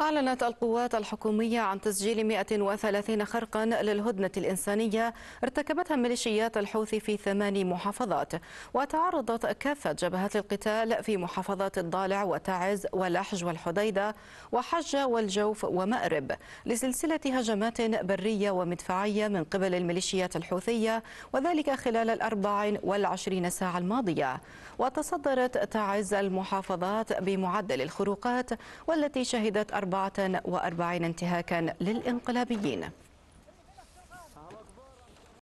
أعلنت القوات الحكومية عن تسجيل 130 خرقا للهدنة الإنسانية ارتكبتها ميليشيات الحوثي في ثمان محافظات وتعرضت كافة جبهات القتال في محافظات الضالع وتعز ولحج والحديدة وحجة والجوف ومأرب لسلسلة هجمات برية ومدفعية من قبل الميليشيات الحوثية وذلك خلال الأربع والعشرين ساعة الماضية وتصدرت تعز المحافظات بمعدل الخروقات والتي شهدت 44 انتهاكا للانقلابيين